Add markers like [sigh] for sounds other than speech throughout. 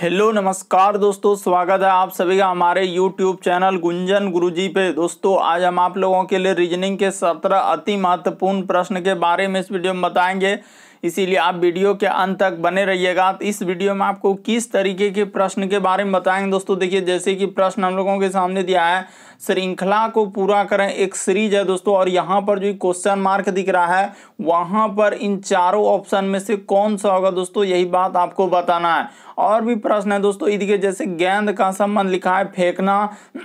hello नमस्कार दोस्तों स्वागत है आप सभी का हमारे यूट्यूब चैनल गुंजन गुरुजी पे दोस्तों आज हम आप लोगों के लिए रीजनिंग के सत्रह अति महत्वपूर्ण प्रश्न के बारे में इस वीडियो में बताएंगे इसीलिए आप वीडियो के अंत तक बने रहिएगा तो इस वीडियो में आपको किस तरीके के प्रश्न के बारे में बताएंगे दोस्तों देखिए जैसे कि प्रश्न हम लोगों के सामने दिया है श्रृंखला को पूरा करें एक सीरीज है दोस्तों और यहाँ पर जो क्वेश्चन मार्क दिख रहा है वहाँ पर इन चारों ऑप्शन में से कौन सा होगा दोस्तों यही बात आपको बताना है और भी प्रश्न है दोस्तों इधर जैसे गेंद का संबंध लिखा है फेंकना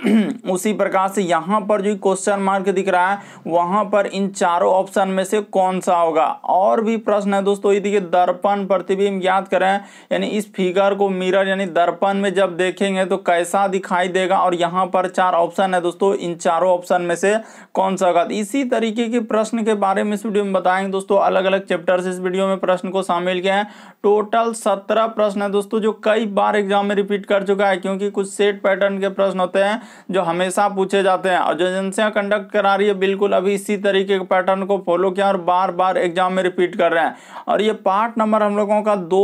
[clears throat] उसी प्रकार से यहाँ पर जो क्वेश्चन मार्क दिख रहा है वहाँ पर इन चारों ऑप्शन में से कौन सा होगा और भी प्रश्न है दोस्तों ये के दर्पण प्रतिबिंब याद करें यानी इस फिगर को मिरर यानी दर्पण में जब देखेंगे तो कैसा दिखाई देगा और यहाँ पर चार ऑप्शन है दोस्तों इन चारों ऑप्शन में से कौन सा होगा इसी तरीके के प्रश्न के बारे में इस वीडियो में बताएंगे दोस्तों अलग अलग चैप्टर से इस वीडियो में प्रश्न को शामिल किया है टोटल सत्रह प्रश्न है दोस्तों जो कई बार एग्जाम में रिपीट कर चुका है क्योंकि कुछ सेट पैटर्न के प्रश्न होते हैं जो हमेशा पूछे जाते हैं और जो एजेंसियां कंडक्ट करा रही है बिल्कुल अभी इसी तरीके के पैटर्न को फॉलो किया और बार बार एग्जाम में रिपीट कर रहे हैं और ये पार्ट नंबर हम लोगों का दो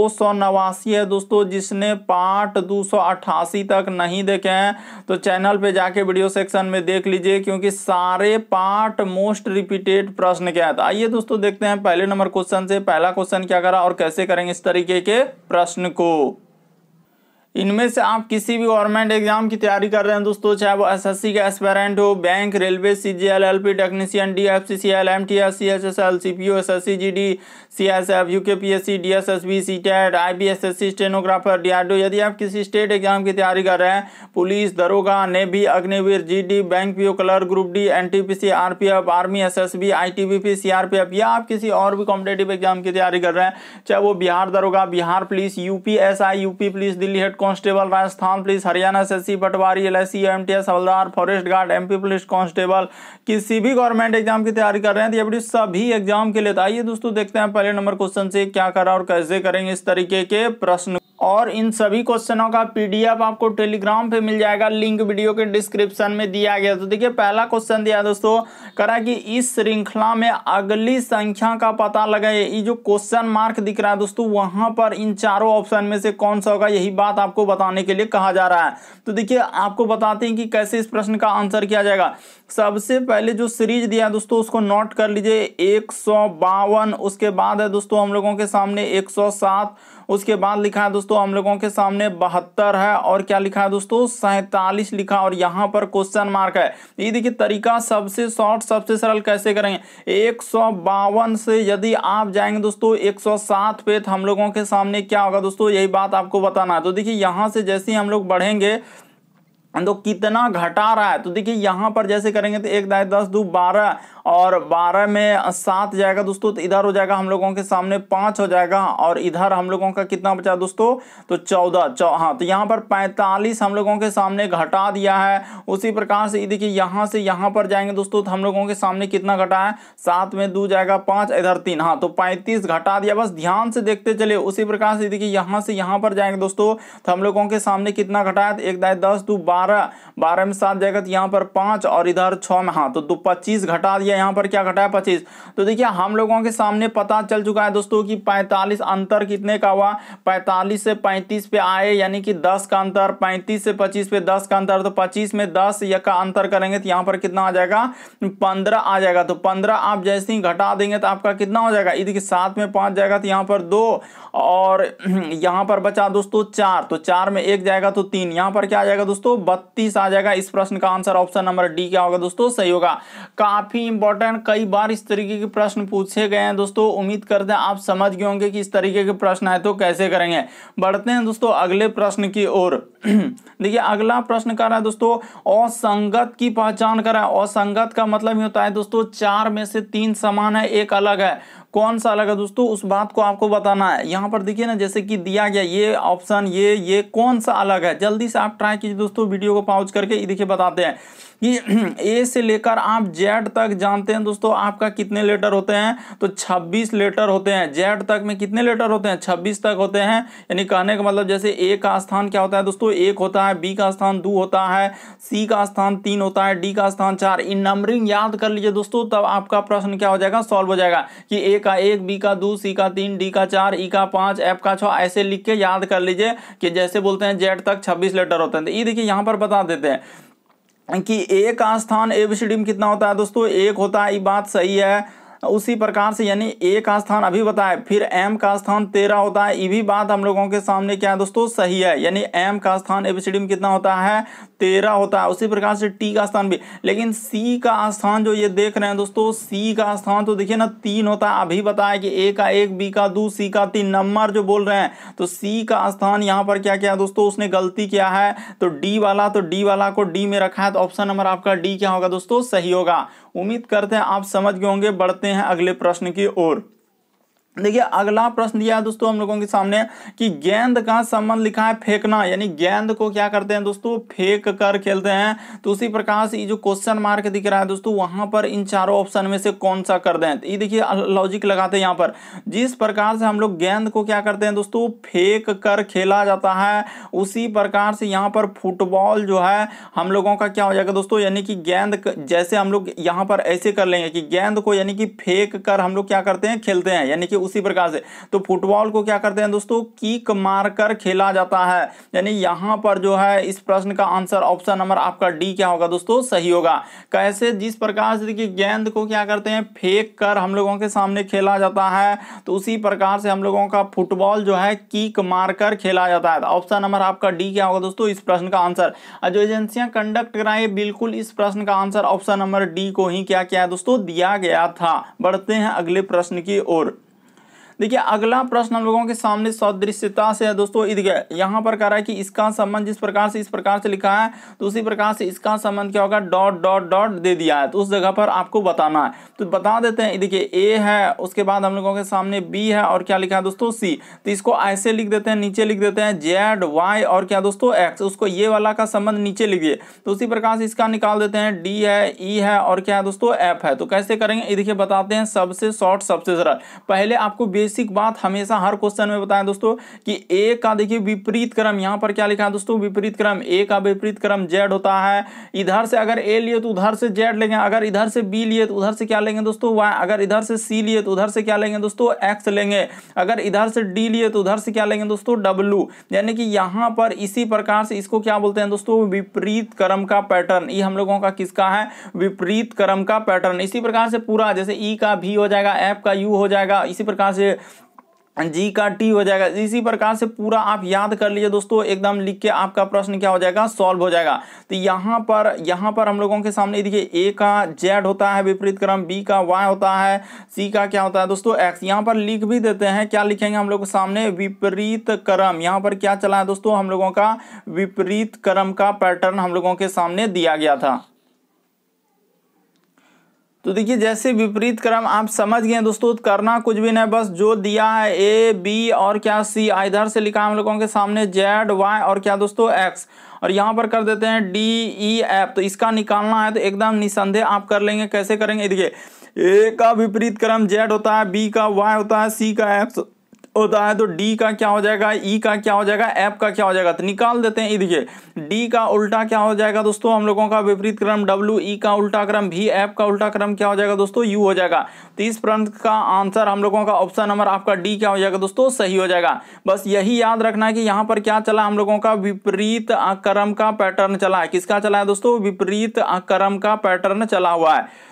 है दोस्तों जिसने पार्ट दो तक नहीं देखे हैं तो चैनल पर जाके वीडियो सेक्शन में देख लीजिए क्योंकि सारे पार्ट मोस्ट रिपीटेड प्रश्न क्या है तो आइए दोस्तों देखते हैं पहले नंबर क्वेश्चन से पहला क्वेश्चन क्या करा और कैसे करेंगे इस तरीके के प्रश्न को इनमें से आप किसी भी गवर्नमेंट एग्जाम की तैयारी कर रहे हैं दोस्तों चाहे वो एसएससी का एस्पेरेंट हो bank railway C G L L P technician D F C C L M T S C S S L C P O S S C G D C S F U K P S C D S S B C TET I B S S C stenographer D R D यदि आप किसी state exam की तैयारी कर रहे हैं police दरोगा navy Agniveer G D bank P O colour group D N T P C R P F army S S B I T B P C R P F या आप किसी और भी कॉम्पिटेटिव एग्जाम की तैयारी कर रहे हैं चाहे वो बिहार दरोगा Bihar police U P S I U P police Delhi head constable Rajasthan police Haryana S patwari L S e, havildar forest guard MP police constable किसी भी गवर्नमेंट एग्जाम की तैयारी कर रहे हैं तो ये वीडियो सभी एग्जाम के लिए तो आइए दोस्तों देखते हैं पहले नंबर क्वेश्चन से क्या करा और कैसे करेंगे इस तरीके के प्रश्न और इन सभी क्वेश्चनों का पीडीएफ आपको टेलीग्राम पे मिल जाएगा लिंक वीडियो के डिस्क्रिप्शन में दिया गया तो देखिए पहला क्वेश्चन दिया दोस्तों करा कि इस श्रृंखला में अगली संख्या का पता लगाए ये जो क्वेश्चन मार्क दिख रहा है दोस्तों वहां पर इन चारों ऑप्शन में से कौन सा होगा यही बात आपको बताने के लिए कहा जा रहा है तो देखिये आपको बताते हैं कि कैसे इस प्रश्न का आंसर किया जाएगा सबसे पहले जो सीरीज दिया दोस्तों उसको नोट कर लीजिए एक उसके बाद है दोस्तों हम लोगों के सामने एक उसके बाद लिखा है दोस्तों हम लोगों के सामने बहत्तर है और क्या लिखा है दोस्तों सैतालीस लिखा और यहाँ पर क्वेश्चन मार्क है ये देखिए तरीका सबसे शॉर्ट सबसे सरल कैसे करेंगे एक से यदि आप जाएंगे दोस्तों एक पे तो हम लोगों के सामने क्या होगा दोस्तों यही बात आपको बताना है तो देखिए यहाँ से जैसे ही हम लोग बढ़ेंगे तो कितना घटा रहा है तो देखिए यहाँ पर जैसे करेंगे तो एक दाए दस दो बारह और बारह में सात जाएगा दोस्तों तो इधर हो जाएगा हम लोगों के सामने पाँच हो जाएगा और इधर हम लोगों का कितना बचा दोस्तों तो चौदह चौ हाँ तो यहाँ पर पैंतालीस हम लोगों के सामने घटा दिया है उसी प्रकार से देखिए यहाँ से यहाँ पर जाएंगे दोस्तों तो हम लोगों के सामने कितना घटा है सात में दो जाएगा पाँच इधर तीन हाँ तो पैंतीस घटा दिया बस ध्यान से देखते चले उसी प्रकार से देखिए यहाँ से यहाँ पर जाएंगे दोस्तों तो हम लोगों के सामने कितना घटाया तो एक दाए दस दो बारह बारह में सात जाएगा तो यहाँ पर पाँच और इधर छः में हाँ तो दो पच्चीस घटा दिया गया यहाँ पर क्या घटा है पच्चीस तो देखिए हम लोगों के सामने पता चल चुका है दोस्तों कि पैंतालीस अंतर कितने का हुआ पैंतालीस से पैंतीस पे आए यानी कि दस का अंतर पैंतीस से पच्चीस पे दस का अंतर तो पच्चीस में दस का अंतर करेंगे तो यहाँ पर कितना आ जाएगा पंद्रह आ जाएगा तो पंद्रह आप जैसे ही घटा देंगे तो आपका कितना हो जाएगा यदि सात में पाँच जाएगा तो यहाँ पर दो और यहाँ पर बचा दोस्तों चार तो चार में एक जाएगा तो तीन यहाँ पर क्या आ जाएगा दोस्तों बत्तीस आ जाएगा इस प्रश्न का आंसर ऑप्शन नंबर डी क्या होगा दोस्तों सही होगा काफी इंपॉर्टेंट कई बार इस तरीके के प्रश्न पूछे गए हैं दोस्तों उम्मीद करते हैं आप समझ गए होंगे कि इस तरीके के प्रश्न आए तो कैसे करेंगे बढ़ते हैं दोस्तों अगले प्रश्न की ओर [clears throat] देखिए अगला प्रश्न कर रहा है दोस्तों असंगत की पहचान करा असंगत का मतलब ये होता है दोस्तों चार में से तीन समान है एक अलग है कौन सा अलग है दोस्तों उस बात को आपको बताना है यहाँ पर देखिए ना जैसे कि दिया गया ये ऑप्शन ये ये कौन सा अलग है जल्दी से आप ट्राई कीजिए दोस्तों वीडियो को पाउच करके देखिए बताते हैं कि ए [clears throat] से लेकर आप जेड तक जानते हैं दोस्तों आपका कितने लेटर होते हैं तो 26 लेटर होते हैं जेड तक में कितने लेटर होते हैं 26 तक होते हैं यानी कहने का मतलब जैसे ए का स्थान क्या होता है दोस्तों एक होता है बी का स्थान दो होता है सी का स्थान तीन होता है डी का स्थान चार इन नंबरिंग याद कर लीजिए दोस्तों तब आपका प्रश्न क्या हो जाएगा सॉल्व हो जाएगा कि ए का एक बी का दो सी का तीन डी का चार ई e का पांच एफ का छः ऐसे लिख के याद कर लीजिए कि जैसे बोलते हैं जेड तक छब्बीस लेटर होते हैं तो ये देखिए यहाँ पर बता देते हैं कि एक आस्थान एबीसीडी में कितना होता है दोस्तों एक होता है ये बात सही है उसी प्रकार से यानी ए का स्थान अभी बताए फिर एम का स्थान तेरह होता है ये भी बात हम लोगों के सामने क्या है दोस्तों सही है यानी एम का स्थान एबीसीडी में कितना होता है तेरह होता है उसी प्रकार से टी का स्थान भी लेकिन सी का स्थान जो ये देख रहे हैं दोस्तों सी का स्थान तो देखिए ना तीन होता है अभी बताया कि ए का एक बी का दो सी का तीन नंबर जो बोल रहे हैं तो सी का स्थान यहाँ पर क्या किया दोस्तों उसने गलती किया है तो डी वाला तो डी वाला को डी में रखा है तो ऑप्शन नंबर आपका डी क्या होगा दोस्तों सही होगा उम्मीद करते हैं आप समझ गए होंगे बढ़ते हैं अगले प्रश्न की ओर देखिए अगला प्रश्न दिया है दोस्तों हम लोगों के सामने कि गेंद का संबंध लिखा है फेंकना यानी गेंद को क्या करते हैं दोस्तों फेंक कर खेलते हैं तो उसी प्रकार से ये जो क्वेश्चन मार्क दिख रहा है दोस्तों वहां पर इन चारों ऑप्शन में से कौन सा कर दें तो ये देखिए लॉजिक लगाते हैं यहाँ पर जिस प्रकार से हम लोग गेंद को क्या करते हैं दोस्तों फेंक कर खेला जाता है उसी प्रकार से यहाँ पर फुटबॉल जो है हम लोगों का क्या हो जाएगा दोस्तों यानी कि गेंद जैसे हम लोग यहाँ पर ऐसे कर लेंगे कि गेंद को यानी कि फेंक कर हम लोग क्या करते हैं खेलते हैं यानी कि उसी प्रकार से तो फुटबॉल को क्या करते हैं दोस्तों कीक मारकर खेला जाता है यानी यहां पर जो है इस प्रश्न का आंसर ऑप्शन नंबर आपका डी क्या होगा दोस्तों सही होगा कैसे जिस प्रकार से देखिए गेंद को क्या करते हैं फेंक कर हम लोगों के सामने खेला जाता है तो उसी प्रकार से हम लोगों का फुटबॉल जो है कीक मारकर खेला जाता है ऑप्शन नंबर आपका डी क्या होगा दोस्तों इस प्रश्न का आंसर जो एजेंसियां कंडक्ट कराए बिल्कुल इस प्रश्न का आंसर ऑप्शन नंबर डी को ही क्या किया है दोस्तों दिया गया था बढ़ते हैं अगले प्रश्न की ओर देखिए अगला प्रश्न हम लोगों के सामने सदृश्यता से है दोस्तों यहाँ पर कह रहा है कि इसका संबंध जिस प्रकार से इस प्रकार से लिखा है तो उसी प्रकार से इसका संबंध क्या होगा डॉट डॉट डॉट दे दिया है तो उस जगह पर आपको बताना है तो बता देते हैं देखिए ए है उसके बाद हम लोगों के सामने बी है और क्या लिखा है दोस्तों सी तो इसको ऐसे लिख देते हैं नीचे लिख देते हैं जेड वाई और क्या दोस्तों एक्स उसको ये वाला का संबंध नीचे लिखिए तो उसी प्रकार से इसका निकाल देते हैं डी है ई है और क्या है दोस्तों एफ है तो कैसे करेंगे देखिए बताते हैं सबसे शॉर्ट सबसे सरल पहले आपको बेसिक बात हमेशा हर क्वेश्चन में बताएं दोस्तों कि ए का देखिए विपरीत क्रम यहाँ पर क्या लिखा है दोस्तों विपरीत क्रम ए का विपरीत क्रम जेड होता है इधर से अगर ए लिए तो उधर से जेड लेंगे अगर इधर से बी लिए तो उधर से क्या लेंगे दोस्तों वाई अगर इधर से सी लिए तो उधर से क्या लेंगे दोस्तों एक्स लेंगे अगर इधर से डी लिए तो उधर से क्या लेंगे दोस्तों डब्ल्यू यानी कि यहाँ पर इसी प्रकार से इसको क्या बोलते हैं दोस्तों विपरीत क्रम का पैटर्न ये हम लोगों का किसका है विपरीत क्रम का पैटर्न इसी प्रकार से पूरा जैसे ई e का भी हो जाएगा एफ का यू हो जाएगा इसी प्रकार से जी का टी हो जाएगा इसी प्रकार से पूरा आप याद कर लीजिए दोस्तों एकदम लिख के आपका प्रश्न क्या हो जाएगा सॉल्व हो जाएगा तो यहाँ पर यहाँ पर हम लोगों के सामने देखिए ए का जेड होता है विपरीत क्रम बी का वाई होता है सी का क्या होता है दोस्तों एक्स यहाँ पर लिख भी देते हैं क्या लिखेंगे हम लोग सामने विपरीत क्रम यहाँ पर क्या चला है दोस्तों हम लोगों का विपरीत क्रम का पैटर्न हम लोगों के सामने दिया गया था तो देखिए जैसे विपरीत क्रम आप समझ गए दोस्तों करना कुछ भी नहीं बस जो दिया है ए बी और क्या सी इधर से लिखा हम लोगों के सामने जेड वाई और क्या दोस्तों एक्स और यहाँ पर कर देते हैं डी ई एफ तो इसका निकालना है तो एकदम निसंदेह आप कर लेंगे कैसे करेंगे देखिए ए का विपरीत क्रम जेड होता है बी का वाई होता है सी का एक्स होता है तो डी तो का क्या हो जाएगा ई e का क्या हो जाएगा एफ का क्या हो जाएगा तो निकाल देते हैं ये देखिए डी का उल्टा क्या हो जाएगा दोस्तों हम लोगों का विपरीत क्रम डब्ल्यू ई e का उल्टा क्रम भी एफ का उल्टा क्रम क्या हो जाएगा दोस्तों यू हो जाएगा तो इस प्रंत का आंसर हम लोगों का ऑप्शन नंबर आपका डी क्या हो जाएगा दोस्तों सही हो जाएगा बस यही याद रखना है कि यहाँ पर क्या चला हम लोगों का विपरीत क्रम का पैटर्न चला है किसका चला है दोस्तों विपरीत क्रम का पैटर्न चला हुआ है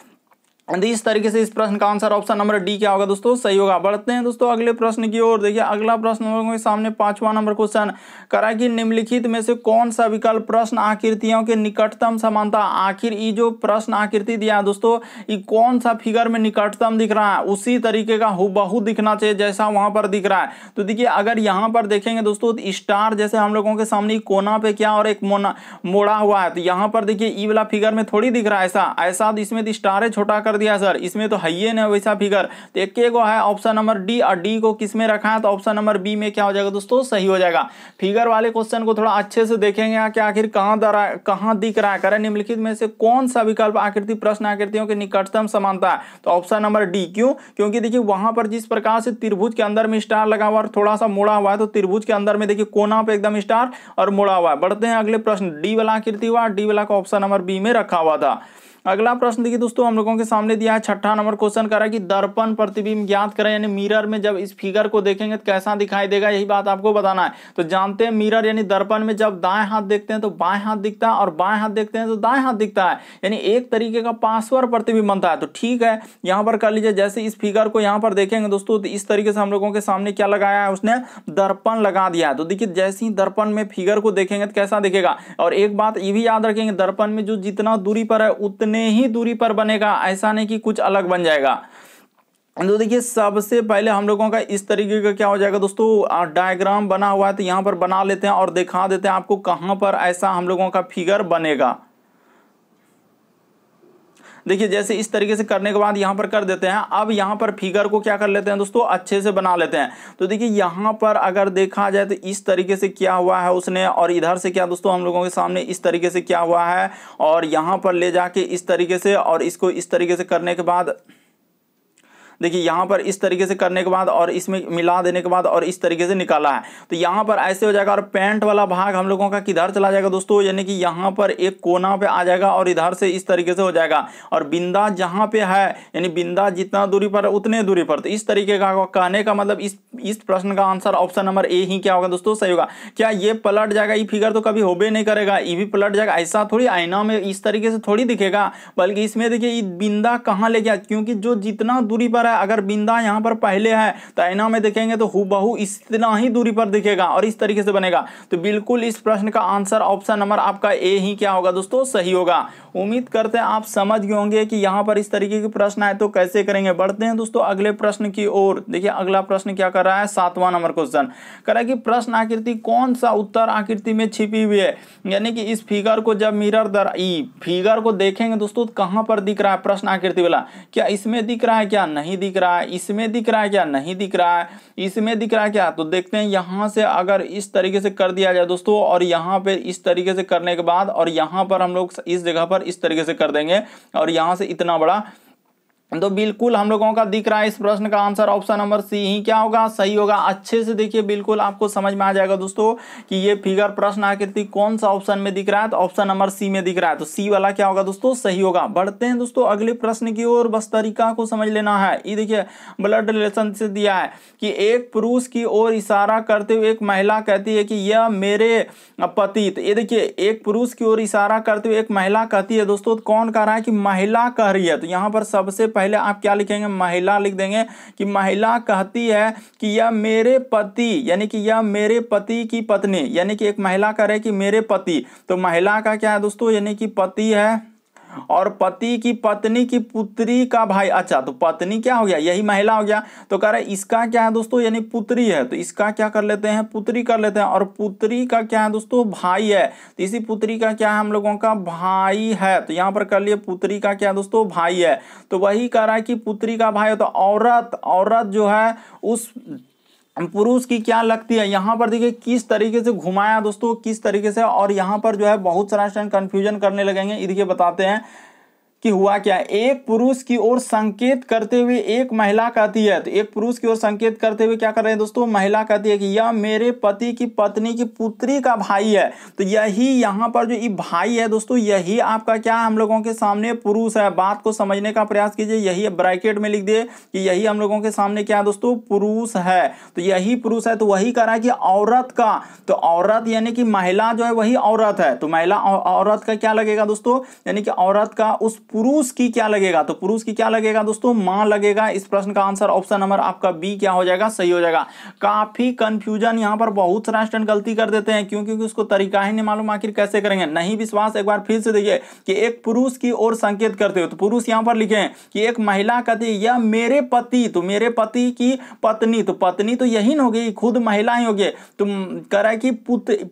इस तरीके से इस प्रश्न का आंसर ऑप्शन नंबर डी क्या होगा दोस्तों सही होगा बढ़ते हैं दोस्तों अगले प्रश्न की ओर देखिए अगला प्रश्न हम लोगों के सामने पांचवा नंबर क्वेश्चन करा कि निम्नलिखित में से कौन सा विकल्प प्रश्न आकृतियों के निकटतम समानता आखिर ये जो प्रश्न आकृति दिया है दोस्तों ये कौन सा फिगर में निकटतम दिख रहा है उसी तरीके का हु दिखना चाहिए जैसा वहां पर दिख रहा है तो देखिए अगर यहाँ पर देखेंगे दोस्तों स्टार तो जैसे हम लोगों के सामने कोना पे क्या और एक मोना मोड़ा हुआ है तो यहाँ पर देखिए ई वाला फिगर में थोड़ी दिख रहा है ऐसा ऐसा तो इसमें स्टार तो है छोटा कर दिया सर इसमें तो है ना वैसा फिगर तो एक के को है ऑप्शन नंबर डी और डी को किस में रखा है तो ऑप्शन नंबर बी में क्या हो जाएगा दोस्तों सही हो जाएगा फिगर वाले क्वेश्चन को थोड़ा अच्छे से देखेंगे कि आखिर कहाँ दरा कहाँ दिख रहा है करें निम्नलिखित में से कौन सा विकल्प आकृति प्रश्न आकृतियों के निकटतम समानता है तो ऑप्शन नंबर डी क्यों क्योंकि देखिए वहाँ पर जिस प्रकार से त्रिभुज के अंदर में स्टार लगा हुआ और थोड़ा सा मुड़ा हुआ है तो त्रिभुज के अंदर में देखिए कोना पर एकदम स्टार और मुड़ा हुआ है बढ़ते हैं अगले प्रश्न डी वाला आकृति हुआ डी वाला को ऑप्शन नंबर बी में रखा हुआ था अगला प्रश्न देखिए दोस्तों हम लोगों के सामने दिया है छठा नंबर क्वेश्चन करा कि दर्पण प्रतिबिंब ज्ञात करें यानी मिरर में जब इस फिगर को देखेंगे तो कैसा दिखाई देगा यही बात आपको बताना है तो जानते हैं मिरर यानी दर्पण में जब दाएं हाथ देखते हैं तो बाएं हाथ दिखता है और बाएं हाथ देखते हैं तो दाएं हाथ दिखता है यानी एक तरीके का पासवर प्रतिबिंब बनता है तो ठीक है यहाँ पर कर लीजिए जैसे इस फिगर को यहाँ पर देखेंगे दोस्तों तो इस तरीके से हम लोगों के सामने क्या लगाया है उसने दर्पण लगा दिया है तो देखिए जैसे ही दर्पण में फिगर को देखेंगे तो कैसा दिखेगा और एक बात ये भी याद रखेंगे दर्पण में जो जितना दूरी पर है उतनी उतने ही दूरी पर बनेगा ऐसा नहीं कि कुछ अलग बन जाएगा तो देखिए सबसे पहले हम लोगों का इस तरीके का क्या हो जाएगा दोस्तों डायग्राम बना हुआ है तो यहाँ पर बना लेते हैं और दिखा देते हैं आपको कहाँ पर ऐसा हम लोगों का फिगर बनेगा देखिए जैसे इस तरीके से करने के बाद यहाँ पर कर देते हैं अब यहाँ पर फिगर को क्या कर लेते हैं दोस्तों अच्छे से बना लेते हैं तो देखिए यहाँ पर अगर देखा जाए तो इस तरीके से क्या हुआ है उसने और इधर से क्या दोस्तों हम लोगों के सामने इस तरीके से क्या हुआ है और यहाँ पर ले जाके इस तरीके से और इसको इस तरीके से करने के बाद देखिए यहाँ पर इस तरीके से करने के बाद और इसमें मिला देने के बाद और इस तरीके से निकाला है तो यहाँ पर ऐसे हो जाएगा और पैंट वाला भाग हम लोगों का किधर चला जाएगा दोस्तों यानी कि यहाँ पर एक कोना पे आ जाएगा और इधर से इस तरीके से हो जाएगा और बिंदा जहाँ पे है यानी बिंदा जितना दूरी पर उतने दूरी पर तो इस तरीके का कहने का मतलब इस इस प्रश्न का आंसर ऑप्शन नंबर ए ही क्या होगा दोस्तों सही होगा क्या ये पलट जाएगा ये फिगर तो कभी होबे नहीं करेगा ये भी पलट जाएगा ऐसा थोड़ी आईना में इस तरीके से थोड़ी दिखेगा बल्कि इसमें देखिए बिंदा कहाँ ले गया क्योंकि जो जितना दूरी पर है अगर बिंदा यहां पर पहले है तो ऐना में देखेंगे तो हुबहू इतना ही दूरी पर दिखेगा और इस तरीके से बनेगा तो बिल्कुल इस प्रश्न का आंसर ऑप्शन नंबर आपका ए ही क्या होगा दोस्तों सही होगा उम्मीद करते हैं आप समझ गए होंगे कि यहाँ पर इस तरीके के प्रश्न आए तो कैसे करेंगे बढ़ते हैं दोस्तों अगले प्रश्न की ओर देखिए अगला प्रश्न क्या कर रहा है सातवां नंबर क्वेश्चन कह रहा है कि प्रश्न आकृति कौन सा उत्तर आकृति में छिपी हुई है यानी कि इस फिगर को जब मिरर दर ई फिगर को देखेंगे दोस्तों तो कहाँ पर दिख रहा है प्रश्न आकृति वाला क्या इसमें दिख रहा है क्या नहीं दिख रहा है इसमें दिख रहा है क्या नहीं दिख रहा है इसमें दिख रहा है क्या तो देखते हैं यहाँ से अगर इस तरीके से कर दिया जाए दोस्तों और यहाँ पे इस तरीके से करने के बाद और यहाँ पर हम लोग इस जगह पर इस तरीके से कर देंगे और यहाँ से इतना बड़ा तो बिल्कुल हम लोगों का दिख रहा है इस प्रश्न का आंसर ऑप्शन नंबर सी ही क्या होगा सही होगा अच्छे से देखिए बिल्कुल आपको समझ में आ जाएगा दोस्तों कि ये फिगर प्रश्न आकृति कौन सा ऑप्शन में दिख रहा है तो ऑप्शन नंबर सी में दिख रहा है तो सी वाला क्या होगा दोस्तों सही होगा बढ़ते हैं दोस्तों अगले प्रश्न की ओर बस तरीका को समझ लेना है ये देखिए ब्लड रिलेशन से दिया है कि एक पुरुष की ओर इशारा करते हुए एक महिला कहती है कि यह मेरे पति तो ये देखिए एक पुरुष की ओर इशारा करते हुए एक महिला कहती है दोस्तों कौन कह रहा है कि महिला कह रही है तो यहाँ पर सबसे पहले आप क्या लिखेंगे महिला लिख देंगे कि महिला कहती है कि यह मेरे पति यानी कि यह मेरे पति की पत्नी यानी कि एक महिला कह रहे कि मेरे पति तो महिला का क्या है दोस्तों यानी कि पति है और पति की पत्नी की पुत्री का भाई अच्छा तो पत्नी क्या हो गया यही महिला हो गया तो कह रहे इसका क्या है दोस्तों यानी पुत्री है तो इसका क्या कर लेते हैं पुत्री कर लेते हैं और पुत्री का क्या है दोस्तों भाई है तो इसी पुत्री का क्या है हम लोगों का भाई है तो यहाँ पर कर लिए पुत्री का क्या दोस्तों भाई है तो वही कह रहा है कि पुत्री का भाई है तो औरत औरत जो है उस पुरुष की क्या लगती है यहाँ पर देखिए किस तरीके से घुमाया दोस्तों किस तरीके से और यहाँ पर जो है बहुत सारा कंफ्यूजन कन्फ्यूजन करने लगेंगे देखिए बताते हैं कि हुआ क्या एक पुरुष की ओर संकेत करते हुए एक महिला कहती है तो एक पुरुष की ओर संकेत करते हुए क्या कर रहे हैं दोस्तों महिला कहती है कि यह मेरे पति की पत्नी की पुत्री का भाई है तो यही यहाँ पर जो ये भाई है दोस्तों यही आपका क्या हम लोगों के सामने पुरुष है बात को समझने का प्रयास कीजिए यही ब्रैकेट में लिख दिए कि यही हम लोगों के सामने क्या दोस्तों पुरुष है तो यही पुरुष है तो वही कह रहा है कि औरत का तो औरत यानी कि महिला जो है वही औरत है तो महिला औरत का क्या लगेगा दोस्तों यानी कि औरत का उस पुरुष की क्या लगेगा तो पुरुष की क्या लगेगा दोस्तों मां लगेगा इस प्रश्न का आंसर ऑप्शन नंबर आपका बी क्या हो जाएगा सही हो जाएगा काफी कंफ्यूजन यहाँ पर बहुत सारा स्टूडेंट गलती कर देते हैं क्यों क्योंकि उसको तरीका ही नहीं मालूम आखिर कैसे करेंगे नहीं विश्वास एक बार फिर से देखिए कि एक पुरुष की ओर संकेत करते हो तो पुरुष यहाँ पर लिखे कि एक महिला कहती या मेरे पति तो मेरे पति की पत्नी तो पत्नी तो यही ना होगी खुद महिला ही होगी तो कह रहा है कि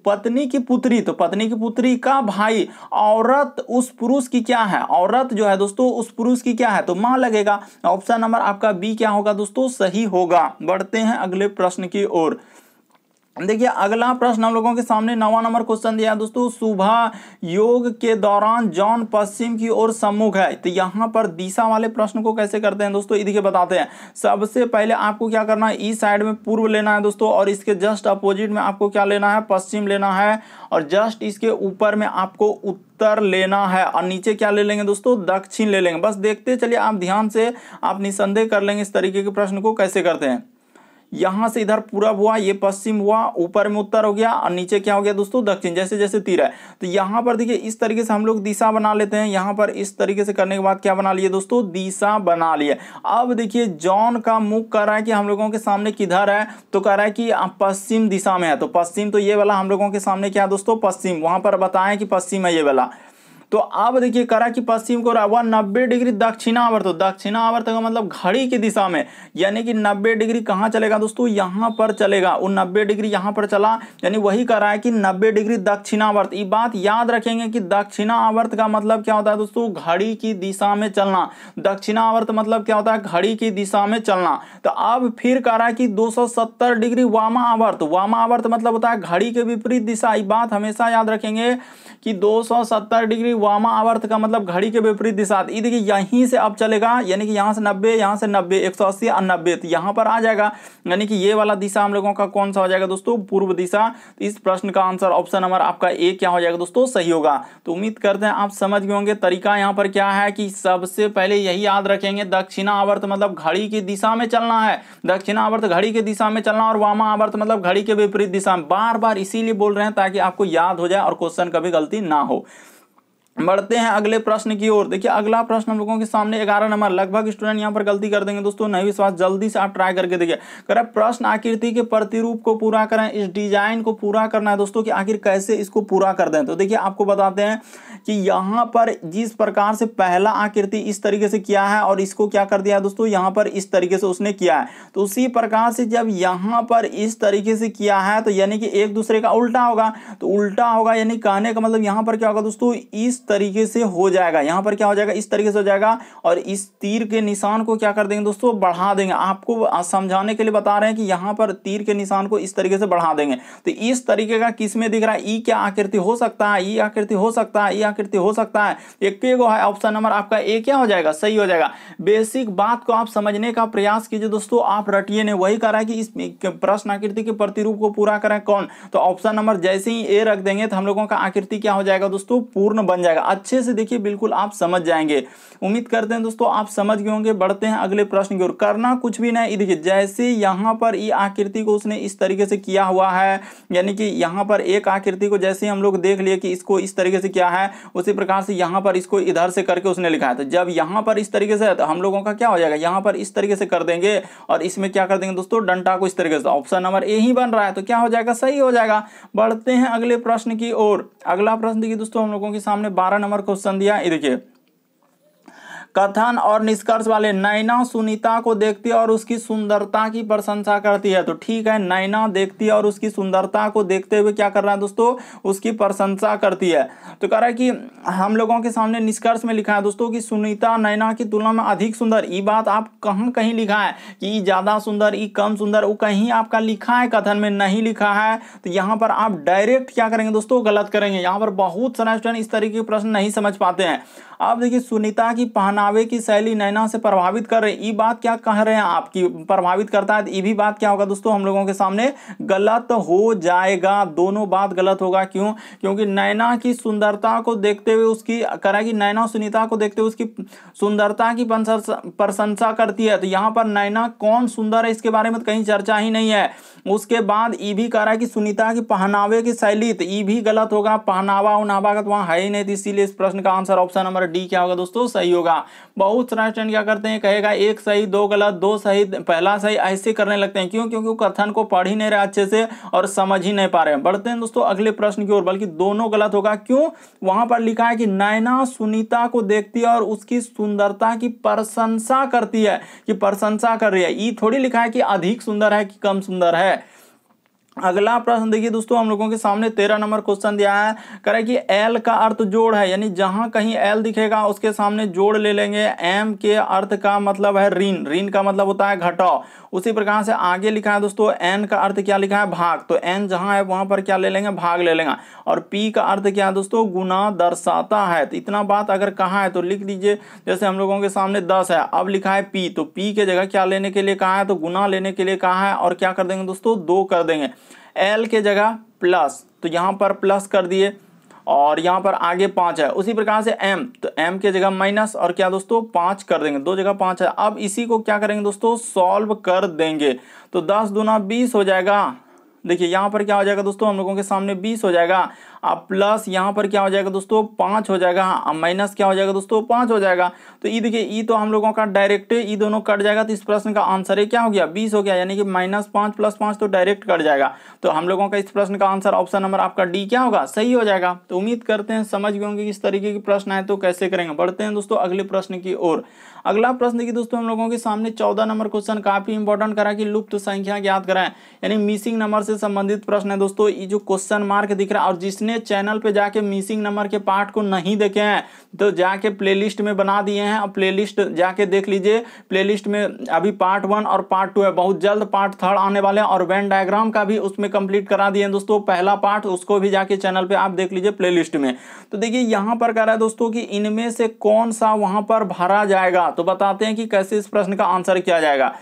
पत्नी की पुत्री तो पत्नी की पुत्री का भाई औरत उस पुरुष की क्या है औरत औरत जो है दोस्तों उस पुरुष की क्या है तो मां लगेगा ऑप्शन नंबर आपका बी क्या होगा दोस्तों सही होगा बढ़ते हैं अगले प्रश्न की ओर देखिए अगला प्रश्न हम लोगों के सामने नवा नंबर क्वेश्चन दिया है दोस्तों सुबह योग के दौरान जॉन पश्चिम की ओर सम्मुख है तो यहाँ पर दिशा वाले प्रश्न को कैसे करते हैं दोस्तों देखिए बताते हैं सबसे पहले आपको क्या करना है इस साइड में पूर्व लेना है दोस्तों और इसके जस्ट अपोजिट में आपको क्या लेना है पश्चिम लेना है और जस्ट इसके ऊपर में आपको उत्तर लेना है और नीचे क्या ले लेंगे दोस्तों दक्षिण ले लेंगे बस देखते चलिए आप ध्यान से आप निसंदेह कर लेंगे इस तरीके के प्रश्न को कैसे करते हैं यहाँ से इधर पूरब हुआ ये पश्चिम हुआ ऊपर में उत्तर हो गया और नीचे क्या हो गया दोस्तों दक्षिण जैसे जैसे तीर है तो यहाँ पर देखिए इस तरीके से हम लोग दिशा बना लेते हैं यहाँ पर इस तरीके से करने के बाद क्या बना लिए दोस्तों दिशा बना लिए अब देखिए जॉन का मुख कर रहा है कि हम लोगों के सामने किधर है तो कह रहा है कि पश्चिम दिशा में है तो पश्चिम तो ये वाला हम लोगों के सामने क्या है दोस्तों पश्चिम वहां पर बताएं कि पश्चिम है ये वाला तो अब देखिए करा की पश्चिम को वह नब्बे डिग्री दक्षिणावर्त तो दक्षिणावर्त का मतलब घड़ी की दिशा में यानी कि नब्बे डिग्री कहाँ चलेगा दोस्तों यहाँ पर चलेगा वो नब्बे डिग्री यहाँ पर चला यानी वही करा है कि नब्बे डिग्री दक्षिणावर्त ये बात याद रखेंगे कि दक्षिणावर्त का मतलब क्या होता है दोस्तों घड़ी की दिशा में चलना दक्षिणावर्त मतलब क्या होता है घड़ी की दिशा में चलना तो अब फिर कर रहा है कि दो डिग्री वामावर्त वामावर्त मतलब होता है घड़ी के विपरीत दिशा ये बात हमेशा याद रखेंगे कि 270 डिग्री वामा आवर्त का मतलब घड़ी के विपरीत दिशा ये देखिए यहीं से अब चलेगा यानी कि यहाँ से नब्बे यहाँ से नब्बे एक सौ अस्सी और नब्बे तो यहाँ पर आ जाएगा यानी कि ये वाला दिशा हम लोगों का कौन सा हो जाएगा दोस्तों पूर्व दिशा तो इस प्रश्न का आंसर ऑप्शन नंबर आपका ए क्या हो जाएगा दोस्तों सही होगा तो उम्मीद करते हैं आप समझ गए होंगे तरीका यहाँ पर क्या है कि सबसे पहले यही याद रखेंगे दक्षिणा आवर्त मतलब घड़ी की दिशा में चलना है दक्षिणा आवर्त घड़ी की दिशा में चलना और वामा आवर्त मतलब घड़ी के विपरीत दिशा में बार बार इसीलिए बोल रहे हैं ताकि आपको याद हो जाए और क्वेश्चन कभी गलती ना हो बढ़ते हैं अगले प्रश्न की ओर देखिए अगला प्रश्न हम लोगों के सामने ग्यारह नंबर लगभग स्टूडेंट यहाँ पर गलती कर देंगे दोस्तों नहीं विश्वास जल्दी से आप ट्राई करके देखिए करें प्रश्न आकृति के प्रतिरूप को पूरा करें इस डिजाइन को पूरा करना है दोस्तों कि आखिर कैसे इसको पूरा कर दें तो देखिए आपको बताते हैं कि यहाँ पर जिस प्रकार से पहला आकृति इस तरीके से किया है और इसको क्या कर दिया है दोस्तों यहाँ पर इस तरीके से उसने किया है तो उसी प्रकार से जब यहाँ पर इस तरीके से किया है तो यानी कि एक दूसरे का उल्टा होगा तो उल्टा होगा यानी कहने का मतलब यहाँ पर क्या होगा दोस्तों इस तरीके से हो जाएगा यहाँ पर क्या हो जाएगा इस तरीके से हो जाएगा और इस तीर के निशान को क्या कर देंगे दोस्तों बढ़ा देंगे आपको समझाने के लिए बता रहे हैं कि यहाँ पर तीर के निशान को इस तरीके से बढ़ा देंगे तो इस तरीके का किस में दिख रहा है ई क्या आकृति हो सकता है ई आकृति हो सकता है ई आकृति हो सकता है एक गो है ऑप्शन नंबर आपका ए क्या हो जाएगा सही हो जाएगा बेसिक बात को आप समझने का प्रयास कीजिए दोस्तों आप रटिए ने वही करा है कि इस प्रश्न आकृति के प्रतिरूप को पूरा करें कौन तो ऑप्शन नंबर जैसे ही ए रख देंगे तो हम लोगों का आकृति क्या हो जाएगा दोस्तों पूर्ण बन जाएगा जाएगा अच्छे से देखिए बिल्कुल आप समझ जाएंगे उम्मीद करते हैं दोस्तों आप समझ गए होंगे बढ़ते हैं अगले प्रश्न की ओर करना कुछ भी नहीं देखिए जैसे यहाँ पर ये आकृति को उसने इस तरीके से किया हुआ है यानी कि यहाँ पर एक आकृति को जैसे हम लोग देख लिए कि इसको इस तरीके से क्या है उसी प्रकार से यहाँ पर इसको इधर से करके उसने लिखा है तो जब यहाँ पर इस तरीके से है तो हम लोगों का क्या हो जाएगा यहाँ पर इस तरीके से कर देंगे और इसमें क्या कर देंगे दोस्तों डंटा को इस तरीके से ऑप्शन नंबर ए ही बन रहा है तो क्या हो जाएगा सही हो जाएगा बढ़ते हैं अगले प्रश्न की ओर अगला प्रश्न देखिए दोस्तों हम लोगों के सामने बारह नंबर क्वेश्चन दिया ये देखिए कथन और निष्कर्ष वाले नैना सुनीता को देखती है और उसकी सुंदरता की प्रशंसा करती है तो ठीक है नैना देखती है और उसकी सुंदरता को देखते हुए क्या कर रहा है दोस्तों उसकी प्रशंसा करती है तो कह रहा है कि हम लोगों के सामने निष्कर्ष में लिखा है दोस्तों की सुनीता नैना की तुलना में अधिक सुंदर ये बात आप कहाँ कहीं लिखा है कि ज़्यादा सुंदर ई कम सुंदर वो कहीं आपका लिखा है कथन में नहीं लिखा है तो यहाँ पर आप डायरेक्ट क्या करेंगे दोस्तों गलत करेंगे यहाँ पर बहुत सारा स्टूडेंट इस तरीके के प्रश्न नहीं समझ पाते हैं अब देखिए सुनीता की पहनावे की शैली नैना से प्रभावित कर रहे ये बात क्या कह रहे हैं आपकी प्रभावित करता है ये भी बात क्या होगा दोस्तों हम लोगों के सामने गलत हो जाएगा दोनों बात गलत होगा क्यों क्योंकि नैना की सुंदरता को देखते हुए उसकी कि नैना सुनीता को देखते हुए उसकी सुंदरता की प्रशंसा करती है तो यहाँ पर नैना कौन सुंदर है इसके बारे में तो कहीं चर्चा ही नहीं है उसके बाद ये भी कह रहा है कि सुनीता की पहनावे की शैली तो ये भी गलत होगा पहनावा उनावा का तो वहाँ है ही नहीं तो इसीलिए इस प्रश्न का आंसर ऑप्शन नंबर डी क्या होगा दोस्तों सही होगा बहुत सारे स्टूडेंट क्या करते हैं कहेगा एक सही दो गलत दो सही पहला सही ऐसे करने लगते हैं क्यों क्योंकि कथन को पढ़ ही नहीं रहे अच्छे से और समझ ही नहीं पा रहे हैं बढ़ते हैं दोस्तों अगले प्रश्न की ओर बल्कि दोनों गलत होगा क्यों वहां पर लिखा है कि नैना सुनीता को देखती है और उसकी सुंदरता की प्रशंसा करती है कि प्रशंसा कर रही है ये थोड़ी लिखा है कि अधिक सुंदर है कि कम सुंदर है अगला प्रश्न देखिए दोस्तों हम लोगों के सामने तेरह नंबर क्वेश्चन दिया है करें कि एल का अर्थ जोड़ है यानी जहां कहीं एल दिखेगा उसके सामने जोड़ ले लेंगे एम के अर्थ का मतलब है ऋण ऋण का मतलब होता है घटाओ उसी प्रकार से आगे लिखा है दोस्तों एन का अर्थ क्या लिखा है भाग तो एन जहां है वहां पर क्या ले लेंगे भाग ले लेंगे और पी का अर्थ क्या है दोस्तों गुना दर्शाता है तो इतना बात अगर कहा है तो लिख दीजिए जैसे हम लोगों के सामने दस है अब लिखा है पी तो पी के जगह क्या लेने के लिए कहा है तो गुना लेने के लिए कहा है और क्या कर देंगे दोस्तों दो कर देंगे एल के जगह प्लस तो यहाँ पर प्लस कर दिए और यहाँ पर आगे पाँच है उसी प्रकार से एम तो एम के जगह माइनस और क्या दोस्तों पाँच कर देंगे दो जगह पाँच है अब इसी को क्या करेंगे दोस्तों सॉल्व कर देंगे तो दस दूना बीस हो जाएगा देखिए यहाँ पर क्या हो जाएगा दोस्तों हम लोगों के सामने बीस हो जाएगा अब प्लस यहाँ पर क्या हो जाएगा दोस्तों पाँच हो जाएगा हाँ माइनस क्या हो जाएगा दोस्तों पाँच हो जाएगा तो ये देखिए ई तो हम लोगों का डायरेक्ट ई दोनों कट जाएगा तो इस प्रश्न का आंसर है क्या हो गया बीस हो गया यानी कि माइनस पाँच प्लस पाँच तो डायरेक्ट कट जाएगा तो हम लोगों का इस प्रश्न का आंसर ऑप्शन नंबर आपका डी क्या होगा सही हो जाएगा तो उम्मीद करते हैं समझ गए होंगे किस तरीके के प्रश्न आए तो कैसे करेंगे बढ़ते हैं दोस्तों अगले प्रश्न की ओर अगला प्रश्न देखिए दोस्तों हम लोगों के सामने चौदह नंबर क्वेश्चन काफी इंपॉर्टेंट करा कि लुप्त संख्या ज्ञात कराएं यानी मिसिंग नंबर से संबंधित प्रश्न है दोस्तों ये जो क्वेश्चन मार्क दिख रहा है और जिसने जिसने चैनल पे जाके मिसिंग नंबर के पार्ट को नहीं देखे हैं तो जाके प्लेलिस्ट में बना दिए हैं और प्लेलिस्ट जाके देख लीजिए प्लेलिस्ट में अभी पार्ट वन और पार्ट टू है बहुत जल्द पार्ट थर्ड आने वाले हैं और वेन डायग्राम का भी उसमें कंप्लीट करा दिए हैं दोस्तों पहला पार्ट उसको भी जाके चैनल पर आप देख लीजिए प्लेलिस्ट में तो देखिए यहाँ पर कह रहा है दोस्तों कि इनमें से कौन सा वहाँ पर भरा जाएगा तो बताते हैं कि कैसे इस प्रश्न का आंसर किया जाएगा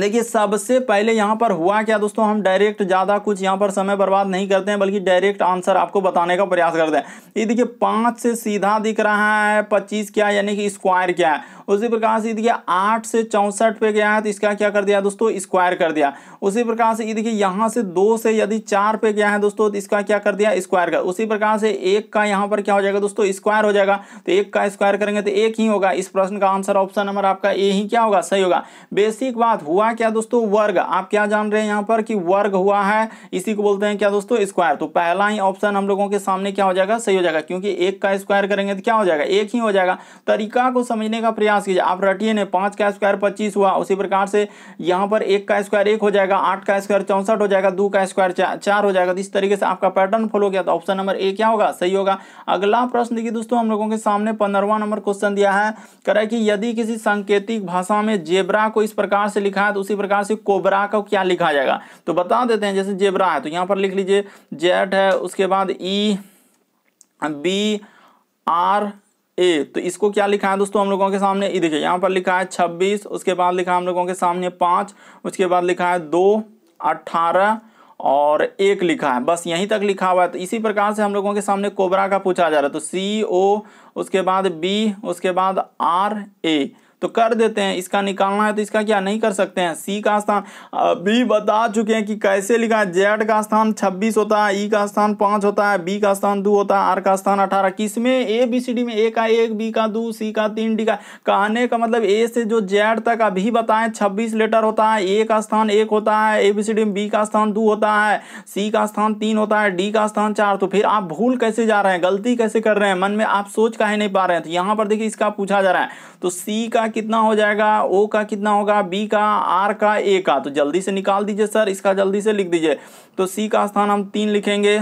देखिए सबसे पहले यहाँ पर हुआ क्या दोस्तों हम डायरेक्ट ज़्यादा कुछ यहाँ पर समय बर्बाद नहीं करते हैं बल्कि डायरेक्ट आंसर आपको बताने का प्रयास करते हैं ये देखिए पाँच से सीधा दिख रहा है पच्चीस क्या यानी कि स्क्वायर क्या है उसी प्रकार से देखिए आठ से चौंसठ पे गया है तो इसका क्या कर दिया दोस्तों स्क्वायर कर दिया उसी प्रकार से ये देखिए यहाँ से दो से यदि चार पे गया है दोस्तों तो इसका क्या कर दिया स्क्वायर कर उसी प्रकार से एक का यहाँ पर क्या हो जाएगा दोस्तों स्क्वायर हो जाएगा तो एक का स्क्वायर करेंगे तो एक ही होगा इस प्रश्न का आंसर ऑप्शन नंबर आपका ए ही क्या होगा सही होगा बेसिक बात हुआ हुआ क्या दोस्तों वर्ग आप क्या जान रहे हैं यहाँ पर कि वर्ग हुआ है इसी को बोलते हैं क्या दोस्तों स्क्वायर तो पहला ही ऑप्शन हम लोगों के सामने क्या हो जाएगा सही हो जाएगा क्योंकि एक का स्क्वायर करेंगे तो क्या हो जाएगा एक ही हो जाएगा तरीका को समझने का प्रयास कीजिए आप रटिए ने पाँच का स्क्वायर पच्चीस हुआ उसी प्रकार से यहाँ पर एक का स्क्वायर एक हो जाएगा आठ का स्क्वायर चौंसठ हो जाएगा दो का स्क्वायर चार हो जाएगा तो इस तरीके से आपका पैटर्न फॉलो किया तो ऑप्शन नंबर ए क्या होगा सही होगा अगला प्रश्न देखिए दोस्तों हम लोगों के सामने पंद्रहवा नंबर क्वेश्चन दिया है कह कि यदि किसी सांकेतिक भाषा में जेबरा को इस प्रकार से लिखा है तो उसी प्रकार से कोबरा को क्या लिखा जाएगा तो बता देते हैं जैसे जेबरा है तो यहाँ पर लिख लीजिए जेड है उसके बाद ई बी आर ए तो इसको क्या लिखा है दोस्तों हम लोगों के सामने ये देखिए यहाँ पर लिखा है छब्बीस उसके बाद लिखा है हम लोगों के सामने पाँच उसके बाद लिखा है दो अट्ठारह और एक लिखा है बस यहीं तक लिखा हुआ है तो इसी प्रकार से हम लोगों के सामने कोबरा का पूछा जा रहा है तो सी ओ उसके बाद बी उसके बाद आर ए तो कर देते हैं इसका निकालना है तो इसका क्या नहीं कर सकते हैं सी का स्थान अभी बता चुके हैं कि कैसे लिखा है जेड का स्थान छब्बीस होता है ई का स्थान पांच होता है बी का स्थान दो होता है आर का स्थान अठारह किस में ए बी सी डी में ए का एक बी का दो सी का तीन डी का कहने का मतलब ए से जो जेड तक अभी बताएं छब्बीस लेटर होता है ए का स्थान एक होता है ए बी सी डी में बी का स्थान दो होता है सी का स्थान तीन होता है डी का स्थान चार तो फिर आप भूल कैसे जा रहे हैं गलती कैसे कर रहे हैं मन में आप सोच का ही नहीं पा रहे हैं तो यहाँ पर देखिए इसका पूछा जा रहा है तो सी का कितना हो जाएगा ओ का कितना होगा बी का आर का ए का तो जल्दी से निकाल दीजिए सर इसका जल्दी से लिख दीजिए तो सी का स्थान हम तीन लिखेंगे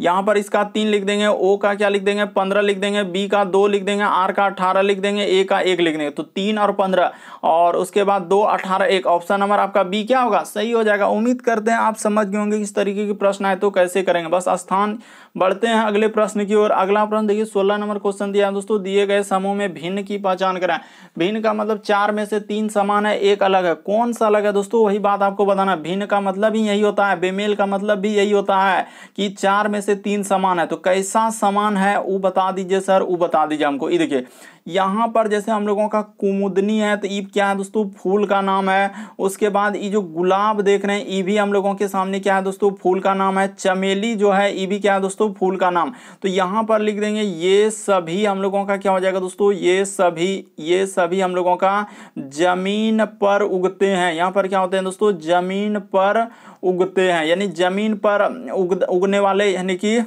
यहाँ पर इसका तीन लिख देंगे ओ का क्या लिख देंगे पंद्रह लिख देंगे बी का दो लिख देंगे आर का अठारह लिख देंगे ए का एक लिख देंगे तो तीन और पंद्रह और उसके बाद दो अठारह एक ऑप्शन नंबर आपका बी क्या होगा सही हो जाएगा उम्मीद करते हैं आप समझ गए होंगे किस तरीके के प्रश्न आए तो कैसे करेंगे बस स्थान बढ़ते हैं अगले प्रश्न की ओर अगला प्रश्न देखिए सोलह नंबर क्वेश्चन दिया है दोस्तों दिए गए समूह में भिन्न की पहचान करें भिन्न का मतलब चार में से तीन समान है एक अलग है कौन सा अलग है दोस्तों वही बात आपको बताना भिन्न का मतलब ही यही होता है बेमेल का मतलब भी यही होता है कि चार में से तीन समान है तो कैसा समान है वो बता दीजिए सर वो बता दीजिए हमको ये देखिए यहाँ पर जैसे हम लोगों का कुमुदनी है तो ईब क्या है दोस्तों फूल का नाम है उसके बाद ये जो गुलाब देख रहे हैं ये भी हम लोगों के सामने क्या है दोस्तों फूल का नाम है चमेली जो है ये भी क्या है दोस्तों दोस्तों फूल का नाम तो यहां पर लिख देंगे ये सभी हम लोगों का क्या हो जाएगा दोस्तों ये सभी ये सभी हम लोगों का जमीन पर उगते हैं यहां पर क्या होते हैं दोस्तों जमीन पर उगते हैं यानी जमीन पर उग उगने वाले यानी कि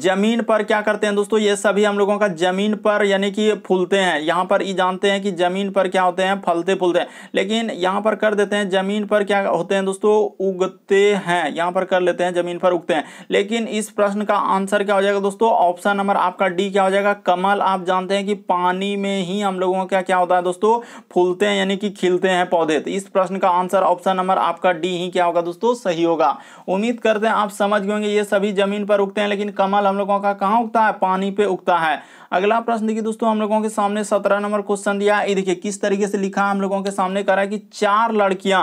जमीन पर क्या करते हैं दोस्तों ये सभी हम लोगों का जमीन पर यानी कि फूलते हैं यहाँ पर ये जानते हैं कि जमीन पर क्या होते हैं फलते फूलते हैं लेकिन यहाँ पर कर देते हैं जमीन पर क्या होते हैं दोस्तों उगते हैं यहाँ पर कर लेते हैं जमीन पर उगते हैं लेकिन इस प्रश्न का आंसर क्या हो जाएगा दोस्तों ऑप्शन नंबर आपका डी क्या हो जाएगा कमल आप जानते हैं कि पानी में ही हम लोगों का क्या होता है दोस्तों फूलते हैं यानी कि खिलते हैं पौधे तो इस प्रश्न का आंसर ऑप्शन नंबर आपका डी ही क्या होगा दोस्तों सही होगा उम्मीद करते हैं आप समझ गए ये सभी जमीन पर उगते हैं लेकिन कमल सवाल हम लोगों का कहाँ उगता है पानी पे उगता है अगला प्रश्न देखिए दोस्तों हम लोगों के सामने सत्रह नंबर क्वेश्चन दिया है ये देखिए किस तरीके से लिखा है हम लोगों के सामने करा कि चार लड़कियां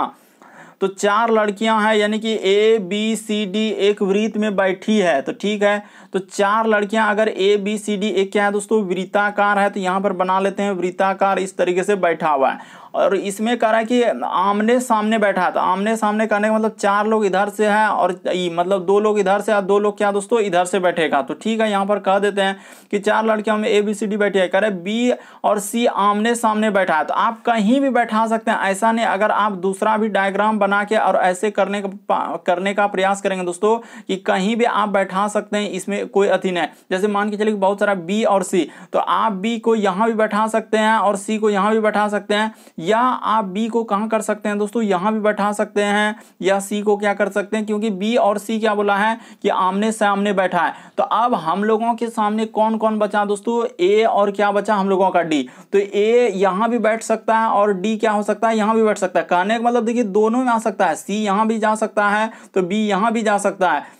तो चार लड़कियां हैं यानी कि ए बी सी डी एक वृत्त में बैठी है तो ठीक है तो चार लड़कियां अगर ए बी सी डी ए क्या है दोस्तों वृताकार है तो यहाँ पर बना लेते हैं वृताकार इस तरीके से बैठा हुआ है और इसमें कह रहा है कि आमने सामने बैठा है तो आमने सामने करने का मतलब चार लोग इधर से है और मतलब दो लोग इधर से और दो लोग क्या दोस्तों इधर से बैठेगा तो ठीक है यहाँ पर कह देते हैं कि चार लड़कियों में ए बी सी डी बैठी है कह रहे बी और सी आमने सामने बैठा है तो आप कहीं भी बैठा सकते हैं ऐसा नहीं अगर आप दूसरा भी डायग्राम बना के और ऐसे करने का करने का प्रयास करेंगे दोस्तों कि कहीं भी आप बैठा सकते हैं इसमें कोई अथी नहीं जैसे मान के चलिए बहुत सारा बी और सी तो आप बी को यहाँ भी बैठा सकते हैं और सी को यहाँ भी बैठा सकते हैं या आप बी को कहाँ कर सकते हैं दोस्तों यहाँ भी बैठा सकते हैं या सी को क्या कर सकते हैं क्योंकि बी और सी क्या बोला है कि आमने सामने बैठा है तो अब हम लोगों के सामने कौन कौन बचा दोस्तों ए और क्या बचा हम लोगों का डी तो ए यहाँ भी बैठ सकता है और डी क्या हो सकता है यहाँ भी बैठ सकता है कहने का मतलब देखिए दोनों में आ सकता है सी यहाँ भी जा सकता है तो बी यहाँ भी जा सकता है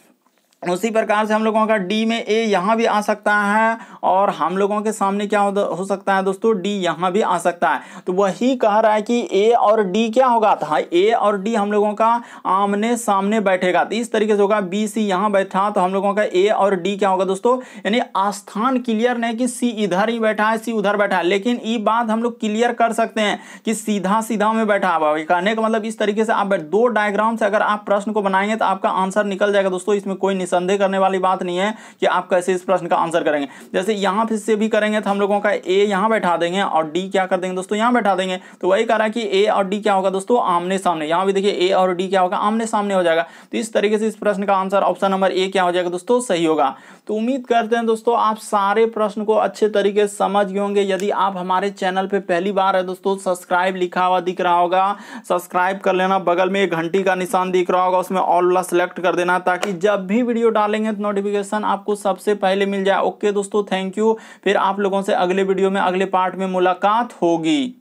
उसी प्रकार से हम लोगों का डी में ए यहाँ भी आ सकता है और हम लोगों के सामने क्या हो सकता है दोस्तों डी यहाँ भी आ सकता है तो वही कह रहा है कि ए और डी क्या होगा था तो हाँ, ए और डी हम लोगों का आमने सामने बैठेगा तो इस तरीके से होगा बी सी यहाँ बैठा तो हम लोगों का ए और डी क्या होगा दोस्तों यानी स्थान क्लियर नहीं कि सी इधर ही बैठा है सी उधर बैठा है लेकिन ये बात हम लोग क्लियर कर सकते हैं कि सीधा सीधा में बैठा हुआ कहने का मतलब इस तरीके से आप दो डायग्राम से अगर आप प्रश्न को बनाएंगे तो आपका आंसर निकल जाएगा दोस्तों इसमें कोई कोई संदेह करने वाली बात नहीं है कि आप कैसे इस प्रश्न का आंसर करेंगे जैसे यहाँ फिर से भी करेंगे तो हम लोगों का ए यहाँ बैठा देंगे और डी क्या कर देंगे दोस्तों यहाँ बैठा देंगे तो वही कह रहा है कि ए और डी क्या होगा दोस्तों आमने सामने यहाँ भी देखिए ए और डी क्या होगा आमने सामने हो जाएगा तो इस तरीके से इस प्रश्न का आंसर ऑप्शन नंबर ए क्या हो जाएगा दोस्तों सही होगा तो उम्मीद करते हैं दोस्तों आप सारे प्रश्न को अच्छे तरीके से समझ गए होंगे यदि आप हमारे चैनल पर पहली बार है दोस्तों सब्सक्राइब लिखा हुआ दिख रहा होगा सब्सक्राइब कर लेना बगल में एक घंटी का निशान दिख रहा होगा उसमें ऑल वाला सेलेक्ट कर देना ताकि जब भी वीडियो वीडियो डालेंगे तो नोटिफिकेशन आपको सबसे पहले मिल जाए ओके दोस्तों थैंक यू फिर आप लोगों से अगले वीडियो में अगले पार्ट में मुलाकात होगी